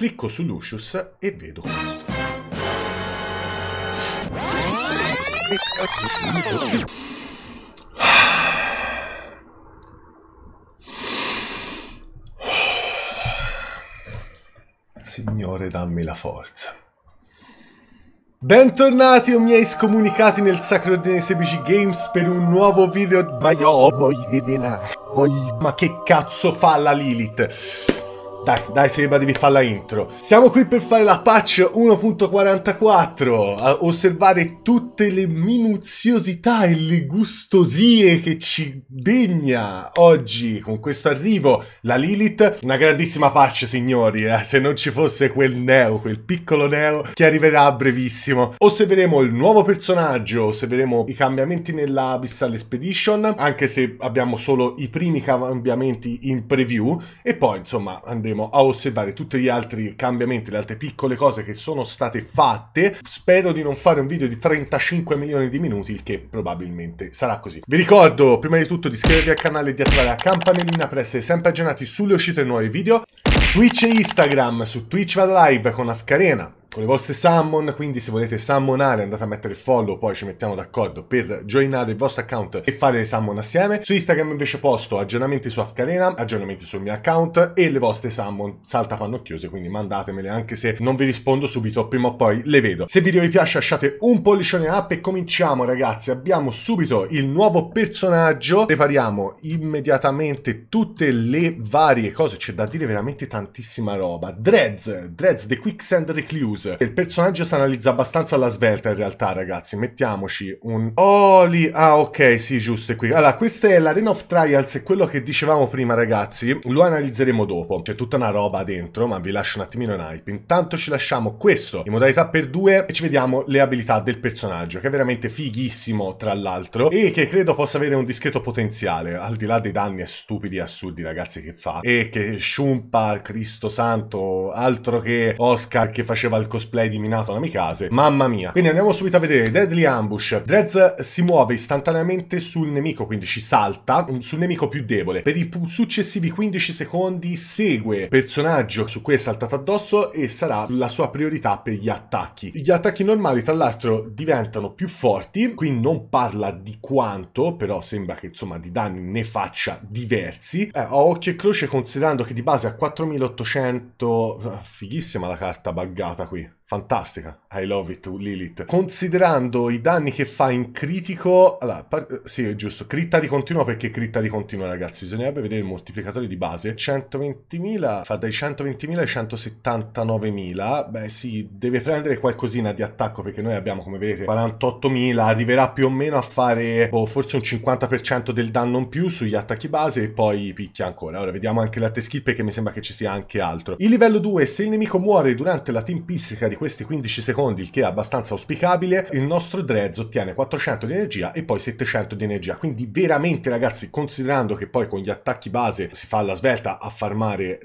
Clicco su Lucius e vedo questo. Signore, dammi la forza. Bentornati o miei scomunicati nel Sacro Ordine 16 Games per un nuovo video Ma io Ma che cazzo fa la Lilith? Dai, dai Seba, devi fare la intro. Siamo qui per fare la patch 1.44, osservare tutte le minuziosità e le gustosie che ci degna oggi con questo arrivo la Lilith. Una grandissima patch, signori, eh? se non ci fosse quel Neo, quel piccolo Neo che arriverà a brevissimo. Osserveremo il nuovo personaggio, osserveremo i cambiamenti nella Abyssal Expedition, anche se abbiamo solo i primi cambiamenti in preview, e poi insomma andremo andremo a osservare tutti gli altri cambiamenti, le altre piccole cose che sono state fatte. Spero di non fare un video di 35 milioni di minuti, il che probabilmente sarà così. Vi ricordo prima di tutto di iscrivervi al canale e di attivare la campanellina per essere sempre aggiornati sulle uscite dei nuovi video. Twitch e Instagram, su Twitch vado live con Afkarena, con le vostre summon, quindi se volete summonare andate a mettere il follow, poi ci mettiamo d'accordo per joinare il vostro account e fare le summon assieme. Su Instagram invece posto aggiornamenti su Afkarena, aggiornamenti sul mio account e le vostre summon salta pannocchiose, quindi mandatemele anche se non vi rispondo subito, prima o poi le vedo. Se il video vi piace lasciate un pollicione up e cominciamo ragazzi, abbiamo subito il nuovo personaggio, prepariamo immediatamente tutte le varie cose, c'è da dire veramente tantissima roba. Dreads, Dreads the Quicksand Recluse Cruise. Il personaggio si analizza abbastanza alla svelta in realtà, ragazzi. Mettiamoci un... Oh, lì... Ah, ok, sì, giusto, è qui. Allora, questa è l'Arena of Trials e quello che dicevamo prima, ragazzi, lo analizzeremo dopo. C'è tutta una roba dentro, ma vi lascio un attimino in hype. Intanto ci lasciamo questo in modalità per due e ci vediamo le abilità del personaggio, che è veramente fighissimo, tra l'altro, e che credo possa avere un discreto potenziale, al di là dei danni stupidi e assurdi, ragazzi, che fa. E che Shumpa, Cristo Santo, altro che Oscar che faceva il cosplay di Minato Namikaze, mamma mia. Quindi andiamo subito a vedere Deadly Ambush. Drez si muove istantaneamente sul nemico, quindi ci salta, sul nemico più debole. Per i successivi 15 secondi segue personaggio su cui è saltato addosso e sarà la sua priorità per gli attacchi. Gli attacchi normali tra l'altro diventano più forti, qui non parla di quanto, però sembra che insomma di danni ne faccia diversi. Eh, a occhio e croce considerando che di base a 4800... Ah, fighissima la carta buggata qui you. Fantastica, I love it, Lilith. Considerando i danni che fa in critico... Allora, sì, è giusto. Critta di continuo perché critta di continuo, ragazzi. Bisognerebbe vedere il moltiplicatore di base. 120.000 fa dai 120.000 ai 179.000. Beh, sì, deve prendere qualcosina di attacco perché noi abbiamo, come vedete, 48.000. Arriverà più o meno a fare boh, forse un 50% del danno in più sugli attacchi base e poi picchia ancora. Ora, vediamo anche l'atte skill perché mi sembra che ci sia anche altro. Il livello 2, se il nemico muore durante la tempistica di questi 15 secondi, il che è abbastanza auspicabile, il nostro Drez ottiene 400 di energia e poi 700 di energia. Quindi veramente ragazzi, considerando che poi con gli attacchi base si fa la svelta a farmare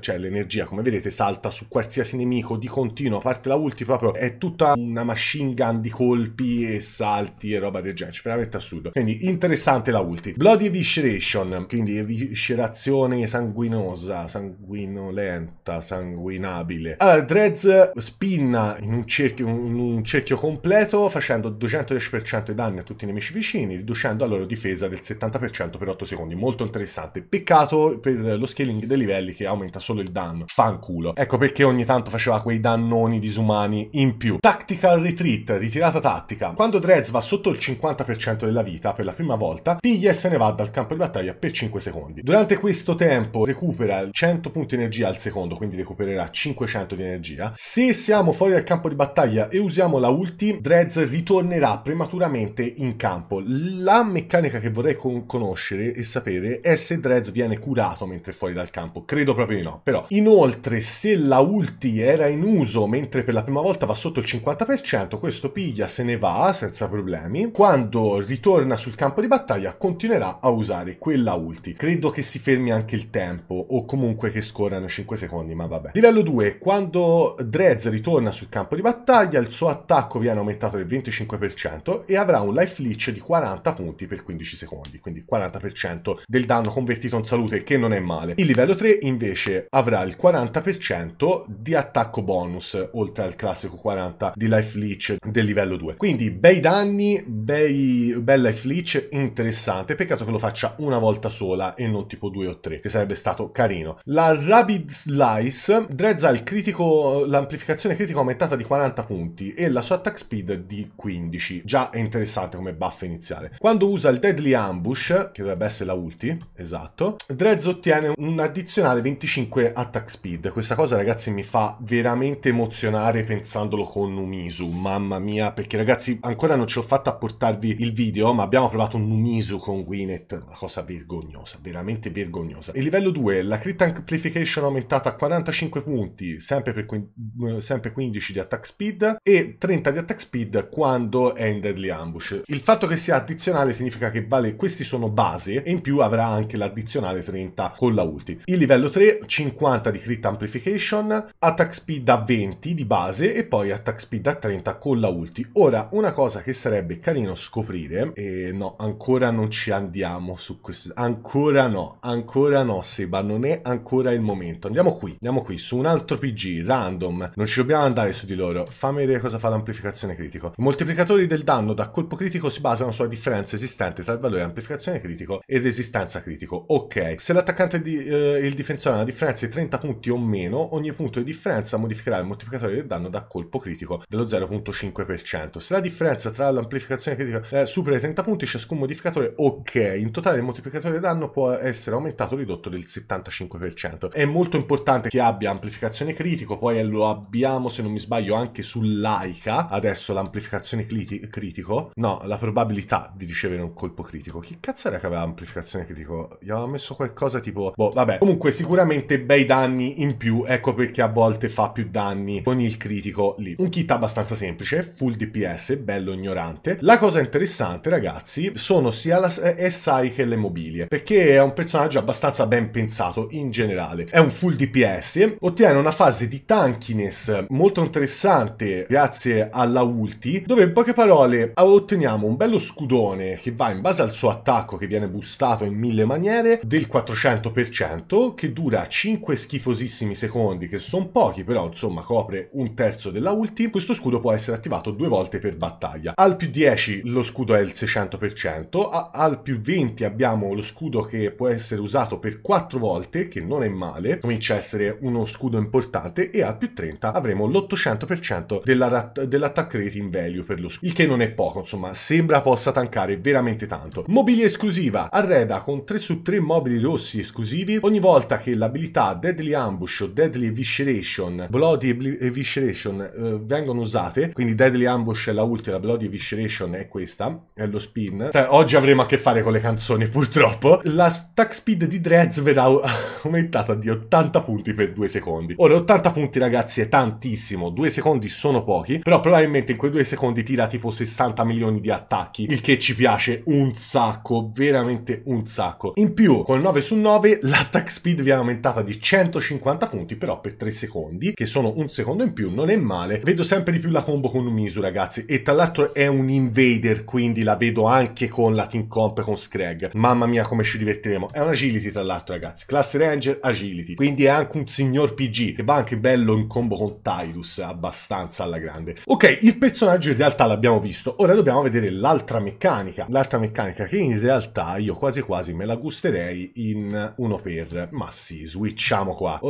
cioè l'energia, cioè come vedete salta su qualsiasi nemico di continuo, a parte la ulti proprio è tutta una machine gun di colpi e salti e roba del genere, cioè, veramente assurdo. Quindi interessante la ulti. Bloody Evisceration, quindi eviscerazione sanguinosa, sanguinolenta, sanguinabile. Allora, Drez spinna in un cerchio, in un cerchio completo facendo 210% di danni a tutti i nemici vicini, riducendo la loro difesa del 70% per 8 secondi. Molto interessante. Peccato per lo scaling dei livelli che aumenta solo il danno. Fanculo. Ecco perché ogni tanto faceva quei dannoni disumani in più. Tactical Retreat, ritirata tattica. Quando Drez va sotto il 50% della vita per la prima volta, piglia e se ne va dal campo di battaglia per 5 secondi. Durante questo tempo recupera 100 punti energia al secondo, quindi recupererà 500 di energia. Se si siamo fuori dal campo di battaglia e usiamo la ulti, Drez ritornerà prematuramente in campo. La meccanica che vorrei con conoscere e sapere è se Drez viene curato mentre è fuori dal campo. Credo proprio di no, però. Inoltre, se la ulti era in uso mentre per la prima volta va sotto il 50%, questo piglia, se ne va senza problemi. Quando ritorna sul campo di battaglia continuerà a usare quella ulti. Credo che si fermi anche il tempo o comunque che scorrano 5 secondi, ma vabbè. Livello 2, quando Drez ritorna ritorna sul campo di battaglia, il suo attacco viene aumentato del 25% e avrà un life leech di 40 punti per 15 secondi, quindi 40% del danno convertito in salute, che non è male. Il livello 3 invece avrà il 40% di attacco bonus, oltre al classico 40 di life leech del livello 2. Quindi bei danni, bei, bel life leech interessante, peccato che lo faccia una volta sola e non tipo 2 o 3, che sarebbe stato carino. La Rabid Slice drezza il critico, l'amplificazione valutazione critica aumentata di 40 punti e la sua attack speed di 15. Già è interessante come buff iniziale. Quando usa il Deadly Ambush, che dovrebbe essere la ulti, esatto, Drez ottiene un addizionale 25 attack speed. Questa cosa, ragazzi, mi fa veramente emozionare pensandolo con Numisu. Mamma mia, perché ragazzi, ancora non ce l'ho fatta a portarvi il video, ma abbiamo provato un Numisu con Gwyneth. Una cosa vergognosa, veramente vergognosa. E livello 2, la crit amplification aumentata a 45 punti, sempre per, eh, sempre sempre 15 di attack speed e 30 di attack speed quando è in deadly ambush. Il fatto che sia addizionale significa che vale questi sono base e in più avrà anche l'addizionale 30 con la ulti. Il livello 3 50 di crit amplification, attack speed a 20 di base e poi attack speed a 30 con la ulti. Ora una cosa che sarebbe carino scoprire e no, ancora non ci andiamo su questo ancora no, ancora no Seba, non è ancora il momento. Andiamo qui, andiamo qui su un altro PG random. Non ci dobbiamo andare su di loro. Fammi vedere cosa fa l'amplificazione critico. I moltiplicatori del danno da colpo critico si basano sulla differenza esistente tra il valore amplificazione critico e resistenza critico. Ok, se l'attaccante di, eh, e il difensore hanno una differenza di 30 punti o meno, ogni punto di differenza modificherà il moltiplicatore del danno da colpo critico dello 0.5%. Se la differenza tra l'amplificazione critica eh, supera i 30 punti, ciascun modificatore, ok, in totale il moltiplicatore del danno può essere aumentato o ridotto del 75%. È molto importante che abbia amplificazione critico, poi lo abbiamo abbiamo, se non mi sbaglio, anche sull'Aica, adesso l'amplificazione critico, no, la probabilità di ricevere un colpo critico. Chi cazzo era che aveva amplificazione critico? Gli aveva messo qualcosa tipo... Boh, vabbè. Comunque, sicuramente bei danni in più, ecco perché a volte fa più danni con il critico lì. Un kit abbastanza semplice, full DPS, bello ignorante. La cosa interessante, ragazzi, sono sia la SI eh, che le mobilie, perché è un personaggio abbastanza ben pensato in generale. È un full DPS, ottiene una fase di tankiness molto interessante grazie alla ulti, dove in poche parole ah, otteniamo un bello scudone che va in base al suo attacco che viene boostato in mille maniere del 400%, che dura 5 schifosissimi secondi, che sono pochi, però insomma copre un terzo della ulti. Questo scudo può essere attivato due volte per battaglia. Al più 10 lo scudo è il 600%, a, al più 20 abbiamo lo scudo che può essere usato per 4 volte, che non è male, comincia a essere uno scudo importante, e al più 30 avremo avremo l'800% della dell'attack rating value per lo scudo, il che non è poco, insomma, sembra possa tankare veramente tanto. Mobili esclusiva, arreda con 3 su 3 mobili rossi esclusivi ogni volta che l'abilità Deadly Ambush o Deadly Evisceration, Bloody Evisceration eh, eh, vengono usate, quindi Deadly Ambush è la ultima, Bloody Evisceration è questa, è lo spin. Cioè, oggi avremo a che fare con le canzoni purtroppo. La stack speed di Dreads verrà aumentata di 80 punti per 2 secondi. Ora 80 punti ragazzi è tanti tantissimo, due secondi sono pochi, però probabilmente in quei due secondi tira tipo 60 milioni di attacchi, il che ci piace un sacco, veramente un sacco. In più, con 9 su 9, l'attack speed viene aumentata di 150 punti, però per 3 secondi, che sono un secondo in più, non è male. Vedo sempre di più la combo con Misu, ragazzi, e tra l'altro è un invader, quindi la vedo anche con la team comp con Scrag. Mamma mia come ci divertiremo. È un agility tra l'altro, ragazzi. Class Ranger, agility. Quindi è anche un signor PG, che va anche bello in combo con Tac. Cyrus abbastanza alla grande. Ok, il personaggio in realtà l'abbiamo visto, ora dobbiamo vedere l'altra meccanica, l'altra meccanica che in realtà io quasi quasi me la gusterei in uno per, ma sì, switchiamo qua.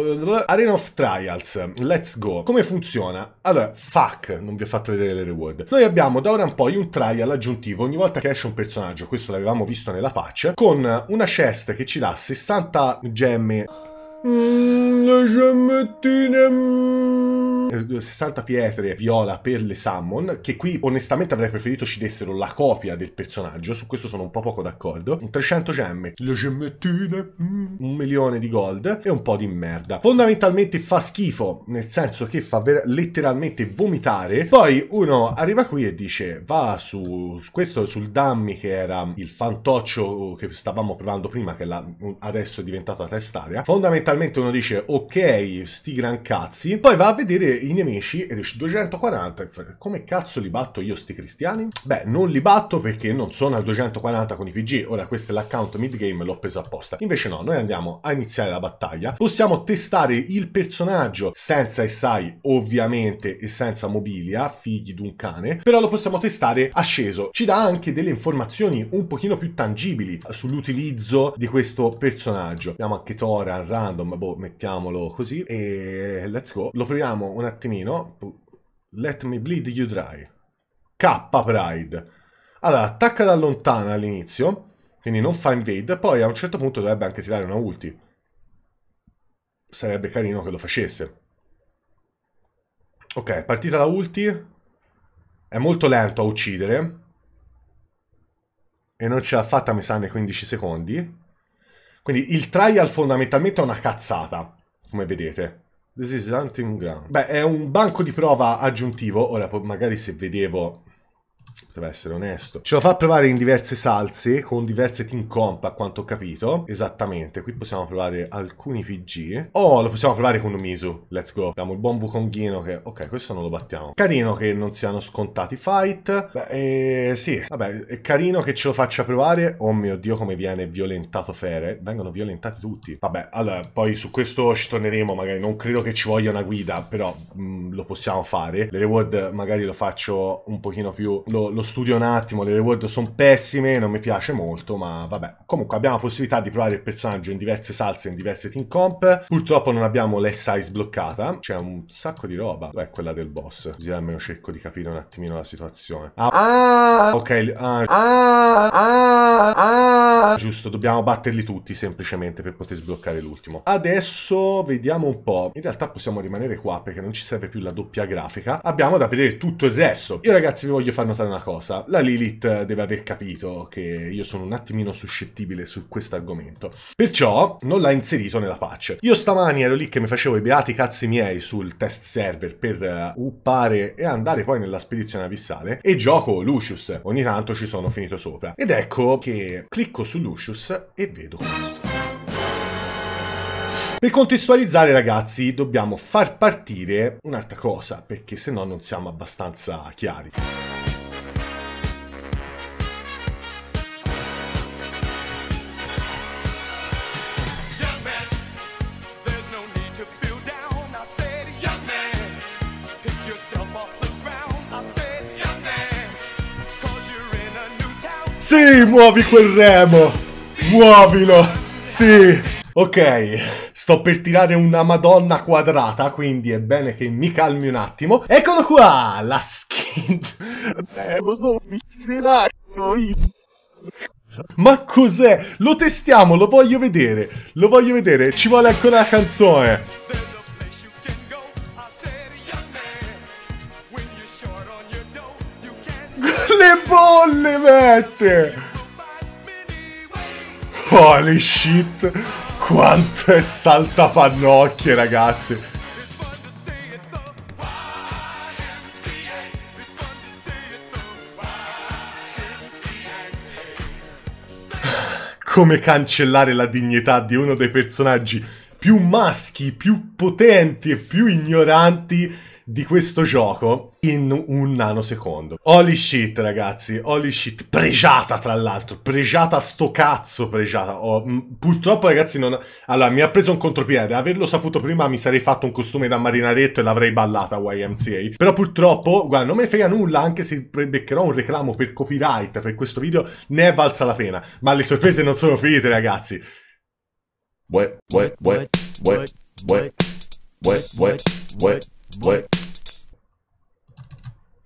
Arena of Trials, let's go. Come funziona? Allora, fuck, non vi ho fatto vedere le reward. Noi abbiamo da ora in poi un trial aggiuntivo ogni volta che esce un personaggio, questo l'avevamo visto nella patch, con una chest che ci dà 60 gemme. Mm, le gemmettine mm, 60 eh, pietre viola per le summon, che qui onestamente avrei preferito ci dessero la copia del personaggio, su questo sono un po' poco d'accordo. 300 gemme, le gemmettine, mm, un milione di gold e un po' di merda. Fondamentalmente fa schifo, nel senso che fa letteralmente vomitare. Poi uno arriva qui e dice va su questo, sul Dammi che era il fantoccio che stavamo provando prima, che la, mm, adesso è diventata testaria Fondamentalmente uno dice ok, sti gran cazzi. Poi va a vedere i nemici e dici 240, come cazzo li batto io sti cristiani? Beh, non li batto perché non sono al 240 con i PG, ora questo è l'account mid game, l'ho preso apposta. Invece no, noi andiamo a iniziare la battaglia, possiamo testare il personaggio senza SI ovviamente e senza mobilia, figli d'un cane, però lo possiamo testare asceso. Ci dà anche delle informazioni un pochino più tangibili eh, sull'utilizzo di questo personaggio. Abbiamo anche Thor Tora, random, boh, mettiamolo così e let's go. Lo proviamo una un attimino. Let me bleed you dry. K Pride. Allora, attacca da lontana all'inizio, quindi non fa invade, poi a un certo punto dovrebbe anche tirare una ulti. Sarebbe carino che lo facesse. Ok, partita da ulti. È molto lento a uccidere. E non ce l'ha fatta, mi sa, nei 15 secondi. Quindi il trial fondamentalmente è una cazzata, come vedete. This is hunting ground. Beh, è un banco di prova aggiuntivo. Ora, magari se vedevo Potrebbe essere onesto. Ce lo fa provare in diverse salse, con diverse team comp, a quanto ho capito. Esattamente, qui possiamo provare alcuni PG. Oh, lo possiamo provare con un Misu. Let's go. Abbiamo il buon Wukonghino che... Ok, questo non lo battiamo. Carino che non siano scontati fight. Beh, eh, sì. Vabbè, è carino che ce lo faccia provare. Oh mio Dio, come viene violentato Fere. Vengono violentati tutti. Vabbè, allora, poi su questo ci torneremo magari. Non credo che ci voglia una guida, però mh, mm, lo possiamo fare. Le reward magari lo faccio un pochino più... Lo lo, studio un attimo, le reward sono pessime, non mi piace molto, ma vabbè. Comunque abbiamo la possibilità di provare il personaggio in diverse salse, in diverse team comp. Purtroppo non abbiamo l'SI sbloccata, c'è un sacco di roba. È quella del boss, così almeno cerco di capire un attimino la situazione. Ah, ah ok, ah. ah, ah, ah, giusto, dobbiamo batterli tutti semplicemente per poter sbloccare l'ultimo. Adesso vediamo un po'. In realtà possiamo rimanere qua perché non ci serve più la doppia grafica. Abbiamo da vedere tutto il resto. Io ragazzi vi voglio far notare una una cosa, la Lilith deve aver capito che io sono un attimino suscettibile su questo argomento, perciò non l'ha inserito nella patch. Io stamani ero lì che mi facevo i beati cazzi miei sul test server per eh, uppare e andare poi nella spedizione abissale e gioco Lucius, ogni tanto ci sono finito sopra. Ed ecco che clicco su Lucius e vedo questo. Per contestualizzare ragazzi dobbiamo far partire un'altra cosa perché se no non siamo abbastanza chiari. Sì, muovi quel remo! Muovilo! Sì! Ok, sto per tirare una madonna quadrata, quindi è bene che mi calmi un attimo. Eccolo qua, la skin... Eh, Ma cos'è? Lo testiamo, lo voglio vedere! Lo voglio vedere, ci vuole ancora la canzone! le bolle mette! Holy shit! Quanto è saltapannocchie, ragazzi! Come cancellare la dignità di uno dei personaggi più maschi, più potenti e più ignoranti di questo gioco in un nanosecondo. Holy shit, ragazzi, holy shit. Pregiata, tra l'altro, pregiata sto cazzo, pregiata. Oh, purtroppo, ragazzi, non... Allora, mi ha preso un contropiede. Averlo saputo prima mi sarei fatto un costume da marinaretto e l'avrei ballata YMCA. Però purtroppo, guarda, non me ne frega nulla, anche se beccherò un reclamo per copyright per questo video, ne è valsa la pena. Ma le sorprese non sono finite, ragazzi. What, what, what, what, what, what, what, what. Vuole...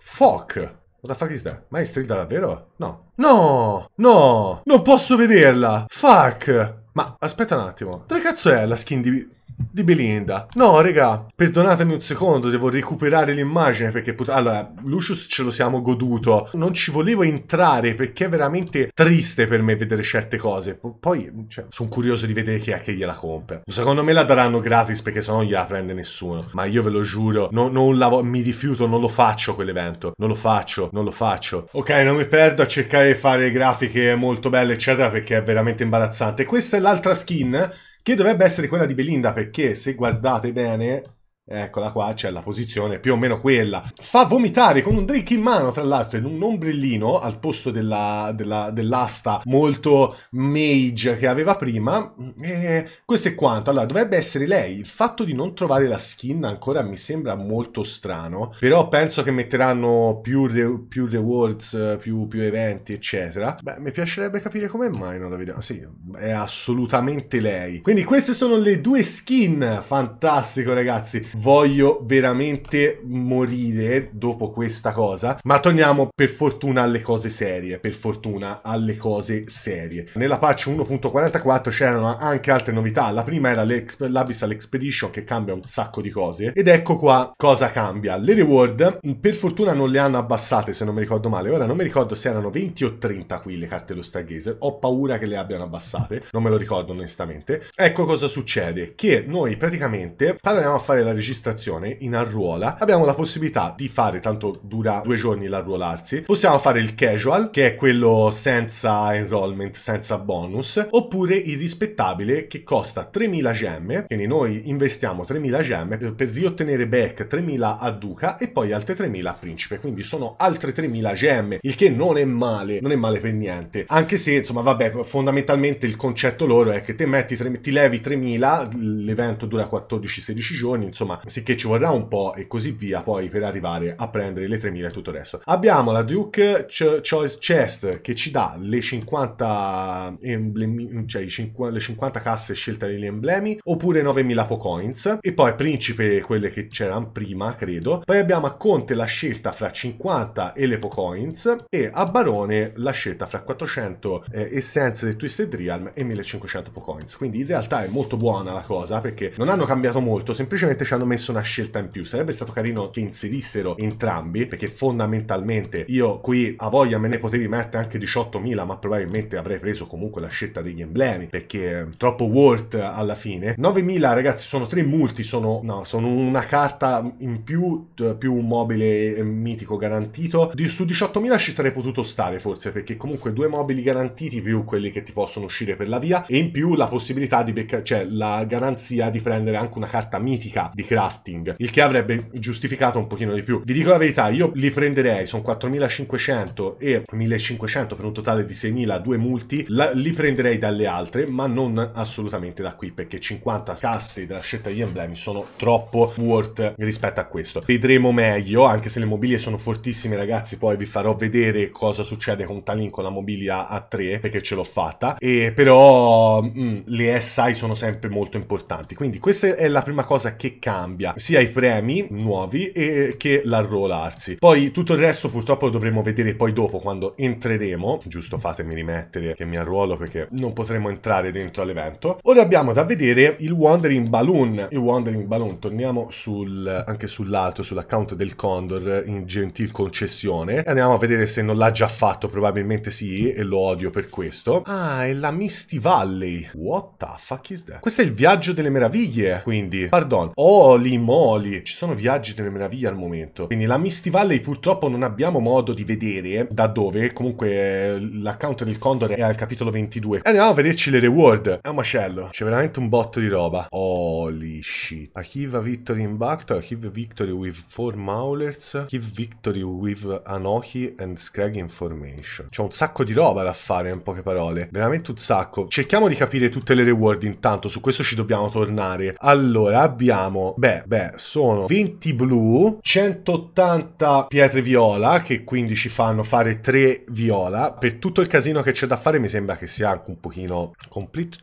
Fuck! What the fuck is that? Ma è strida davvero? No. No! No! Non posso vederla! Fuck! Ma aspetta un attimo. Dove cazzo è la skin di di Belinda. No, raga, perdonatemi un secondo, devo recuperare l'immagine perché put- allora, Lucius ce lo siamo goduto. Non ci volevo entrare perché è veramente triste per me vedere certe cose. P- poi, cioè, sono curioso di vedere chi è che gliela compra. Secondo me la daranno gratis perché se no non gliela prende nessuno. Ma io ve lo giuro, no, non la vo- mi rifiuto, non lo faccio quell'evento. Non lo faccio, non lo faccio. Ok, non mi perdo a cercare di fare grafiche molto belle, eccetera, perché è veramente imbarazzante. Questa è l'altra skin che dovrebbe essere quella di Belinda, perché se guardate bene Eccola qua, c'è la posizione, più o meno quella. Fa vomitare con un drink in mano, tra l'altro, in un ombrellino al posto della, della, dell'asta molto mage che aveva prima. E questo è quanto. Allora, dovrebbe essere lei. Il fatto di non trovare la skin ancora mi sembra molto strano, però penso che metteranno più, re, più rewards, più, più, eventi, eccetera. Beh, mi piacerebbe capire come mai non la vediamo. Sì, è assolutamente lei. Quindi queste sono le due skin. Fantastico, ragazzi voglio veramente morire dopo questa cosa. Ma torniamo per fortuna alle cose serie. Per fortuna alle cose serie. Nella patch 1.44 c'erano anche altre novità. La prima era l'Abyssal Expedition che cambia un sacco di cose. Ed ecco qua cosa cambia. Le reward per fortuna non le hanno abbassate se non mi ricordo male. Ora non mi ricordo se erano 20 o 30 qui le carte dello Stargazer. Ho paura che le abbiano abbassate. Non me lo ricordo onestamente. Ecco cosa succede. Che noi praticamente Andiamo a fare la registrazione registrazione in arruola abbiamo la possibilità di fare, tanto dura due giorni l'arruolarsi, possiamo fare il casual, che è quello senza enrollment, senza bonus, oppure il rispettabile che costa 3000 gemme, quindi noi investiamo 3000 gemme eh, per riottenere back 3000 a duca e poi altre 3000 a principe, quindi sono altre 3000 gemme, il che non è male, non è male per niente, anche se insomma vabbè fondamentalmente il concetto loro è che te metti, tre, ti levi 3000, l'evento dura 14-16 giorni, insomma insomma, sicché ci vorrà un po' e così via poi per arrivare a prendere le 3000 e tutto il resto. Abbiamo la Duke Ch Choice Chest che ci dà le 50 emblemi, cioè le 50 casse scelte degli emblemi, oppure 9000 Pocoins, e poi Principe quelle che c'erano prima, credo. Poi abbiamo a Conte la scelta fra 50 e le Pocoins, e a Barone la scelta fra 400 eh, essenze del Twisted Realm e 1500 Pocoins. Quindi in realtà è molto buona la cosa perché non hanno cambiato molto, semplicemente ci hanno hanno messo una scelta in più. Sarebbe stato carino che inserissero entrambi, perché fondamentalmente io qui a voglia me ne potevi mettere anche 18.000, ma probabilmente avrei preso comunque la scelta degli emblemi, perché è eh, troppo worth alla fine. 9.000 ragazzi, sono tre multi, sono, no, sono una carta in più, più un mobile eh, mitico garantito. Di, su 18.000 ci sarei potuto stare forse, perché comunque due mobili garantiti più quelli che ti possono uscire per la via, e in più la possibilità di beccare, cioè la garanzia di prendere anche una carta mitica di crafting, il che avrebbe giustificato un pochino di più. Vi dico la verità, io li prenderei, sono 4500 e 1500 per un totale di 6000, due multi, la, li prenderei dalle altre, ma non assolutamente da qui, perché 50 casse della scelta degli emblemi sono troppo worth rispetto a questo. Vedremo meglio, anche se le mobilie sono fortissime ragazzi, poi vi farò vedere cosa succede con Talin con la mobilia a 3, perché ce l'ho fatta, e però mh, mm, le SI sono sempre molto importanti. Quindi questa è la prima cosa che cambia cambia sia i premi nuovi e che l'arruolarsi. Poi tutto il resto purtroppo lo dovremo vedere poi dopo quando entreremo. Giusto fatemi rimettere che mi arruolo perché non potremo entrare dentro all'evento. Ora abbiamo da vedere il Wandering Balloon. Il Wandering Balloon, torniamo sul, anche sull'altro, sull'account del Condor in gentil concessione. E andiamo a vedere se non l'ha già fatto, probabilmente sì e lo odio per questo. Ah, è la Misty Valley. What the fuck is that? Questo è il viaggio delle meraviglie, quindi, pardon. Oh, Moli, moli, ci sono viaggi delle meraviglie al momento. Quindi la Misty Valley purtroppo non abbiamo modo di vedere da dove, comunque l'account del Condor è al capitolo 22. E andiamo a vederci le reward. È un macello, c'è veramente un botto di roba. Holy shit. Achieve victory in battle, Achieve victory with four maulers, Achieve victory with Anoki and Scrag Information. C'è un sacco di roba da fare in poche parole, veramente un sacco. Cerchiamo di capire tutte le reward intanto, su questo ci dobbiamo tornare. Allora, abbiamo Beh, beh, sono 20 blu, 180 pietre viola, che quindi ci fanno fare 3 viola. Per tutto il casino che c'è da fare mi sembra che sia anche un pochino complete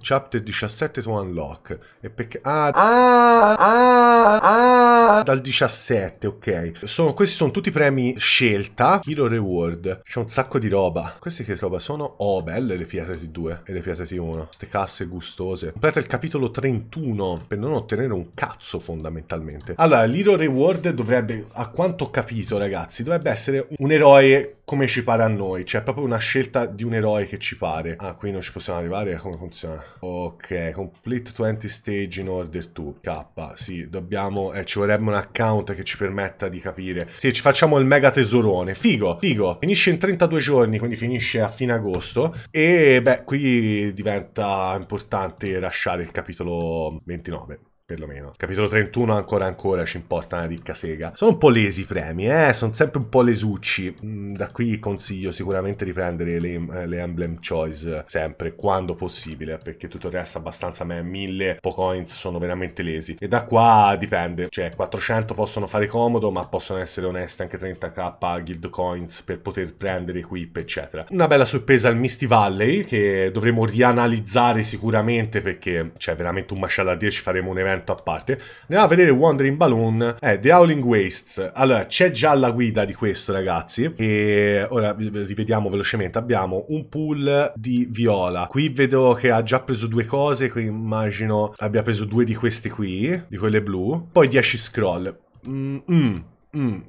chapter 17 su Unlock. E perché... Ah, ah, ah, ah, dal 17, ok. Sono, questi sono tutti premi scelta. Hero Reward. C'è un sacco di roba. Queste che roba sono? Oh, belle le pietre T2 e le pietre T1. Ste casse gustose. Completa il capitolo 31 per non ottenere un cazzo fondamentalmente. Allora, l'Hero Reward dovrebbe, a quanto ho capito ragazzi, dovrebbe essere un eroe come ci pare a noi. Cioè, è proprio una scelta di un eroe che ci pare. Ah, qui non ci possiamo arrivare? Come funziona? Ok, complete 20 stage in order to K, sì, dobbiamo... Eh, ci vorrebbe un account che ci permetta di capire. Sì, ci facciamo il mega tesorone. Figo, figo. Finisce in 32 giorni, quindi finisce a fine agosto. E, beh, qui diventa importante lasciare il capitolo 29 perlomeno. Capitolo 31 ancora ancora ci importa una ricca sega. Sono un po' lesi i premi, eh? sono sempre un po' lesucci. Mm, da qui consiglio sicuramente di prendere le, eh, le, Emblem Choice sempre, quando possibile, perché tutto il resto è abbastanza me, 1000 coins sono veramente lesi. E da qua dipende, cioè 400 possono fare comodo, ma possono essere onesti anche 30k guild coins per poter prendere equip, eccetera. Una bella sorpresa al Misty Valley, che dovremo rianalizzare sicuramente perché c'è cioè, veramente un macello a 10, faremo un evento argomento a parte. Andiamo a vedere Wandering Balloon, eh, The Howling Wastes. Allora, c'è già la guida di questo, ragazzi. E ora rivediamo velocemente. Abbiamo un pool di viola. Qui vedo che ha già preso due cose, quindi immagino abbia preso due di queste qui, di quelle blu. Poi 10 scroll. Mmm, mmm. mm. mm, mm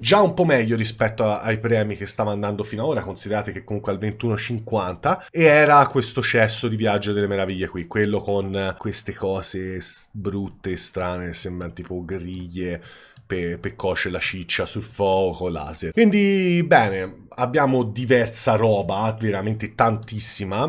già un po' meglio rispetto a, ai premi che stava andando fino ad ora, considerate che comunque al 21,50 e era questo cesso di Viaggio delle Meraviglie qui, quello con queste cose brutte, strane, sembrano tipo griglie per, per cuocere la ciccia sul fuoco laser. Quindi, bene, abbiamo diversa roba, veramente tantissima.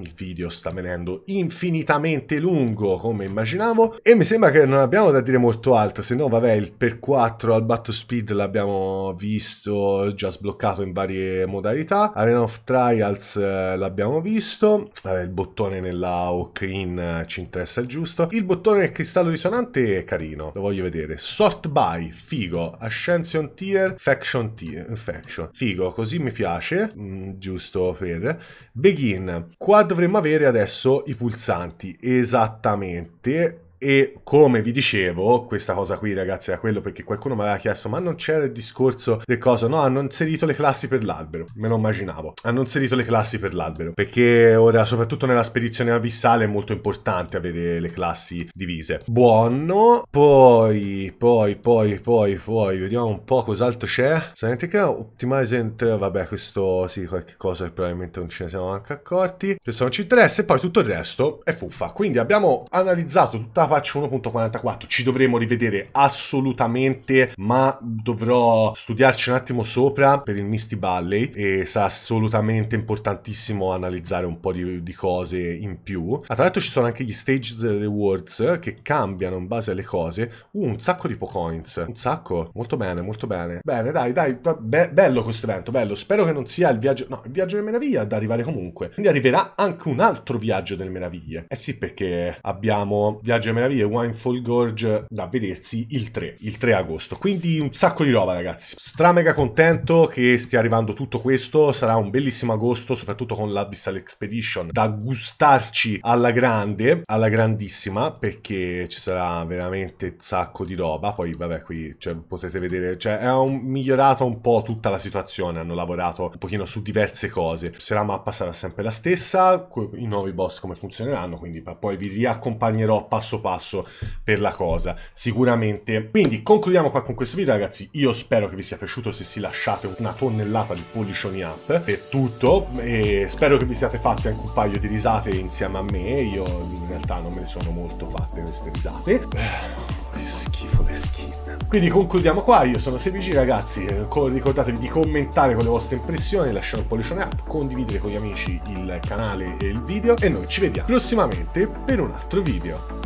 Il video sta venendo infinitamente lungo, come immaginavo, e mi sembra che non abbiamo da dire molto altro, se no, vabbè, il per 4 al battle speed l'abbiamo visto, già sbloccato in varie modalità. Arena of Trials eh, l'abbiamo visto, vabbè, il bottone nella Ocreen eh, ci interessa il giusto. Il bottone del cristallo risonante è carino, lo voglio vedere. Sort by vai, figo, Ascension Tier, Faction Tier, Faction, figo, così mi piace, mm, giusto per, Begin, qua dovremmo avere adesso i pulsanti, esattamente, e come vi dicevo, questa cosa qui ragazzi era quello perché qualcuno mi aveva chiesto ma non c'era il discorso del coso? No, hanno inserito le classi per l'albero, me lo immaginavo. Hanno inserito le classi per l'albero perché ora soprattutto nella spedizione abissale è molto importante avere le classi divise. Buono, poi, poi, poi, poi, poi, vediamo un po' cos'altro c'è. Sapete che Optimize Enter, vabbè questo sì, qualche cosa che probabilmente non ce ne siamo anche accorti. Questo non ci interessa e poi tutto il resto è fuffa. Quindi abbiamo analizzato tutta la patch 1.44 ci dovremo rivedere assolutamente, ma dovrò studiarci un attimo sopra per il Misty Valley e sarà assolutamente importantissimo analizzare un po' di, di cose in più. Ah, tra l'altro ci sono anche gli Stages Rewards che cambiano in base alle cose. Uh, un sacco di Pocoins, un sacco. Molto bene, molto bene. Bene, dai, dai, be bello questo evento, bello. Spero che non sia il viaggio... No, il viaggio delle meraviglie ad arrivare comunque. Quindi arriverà anche un altro viaggio delle meraviglie. Eh sì, perché abbiamo viaggio delle meraviglie meraviglia Winefall Gorge da vedersi il 3, il 3 agosto. Quindi un sacco di roba ragazzi. Stramega contento che stia arrivando tutto questo, sarà un bellissimo agosto, soprattutto con l'Abyssal Expedition, da gustarci alla grande, alla grandissima, perché ci sarà veramente un sacco di roba. Poi vabbè qui cioè, potete vedere, cioè è un, migliorata un po' tutta la situazione, hanno lavorato un pochino su diverse cose. Se la mappa sarà sempre la stessa, i nuovi boss come funzioneranno, quindi poi vi riaccompagnerò passo passo passo per la cosa sicuramente quindi concludiamo qua con questo video ragazzi io spero che vi sia piaciuto se si lasciate una tonnellata di pollicioni up per tutto e spero che vi siate fatti anche un paio di risate insieme a me io in realtà non me ne sono molto fatte queste risate eh, che schifo le skin quindi concludiamo qua, io sono Sevigi ragazzi, eh, ricordatevi di commentare con le vostre impressioni, lasciare un pollicione up, condividere con gli amici il canale e il video e noi ci vediamo prossimamente per un altro video.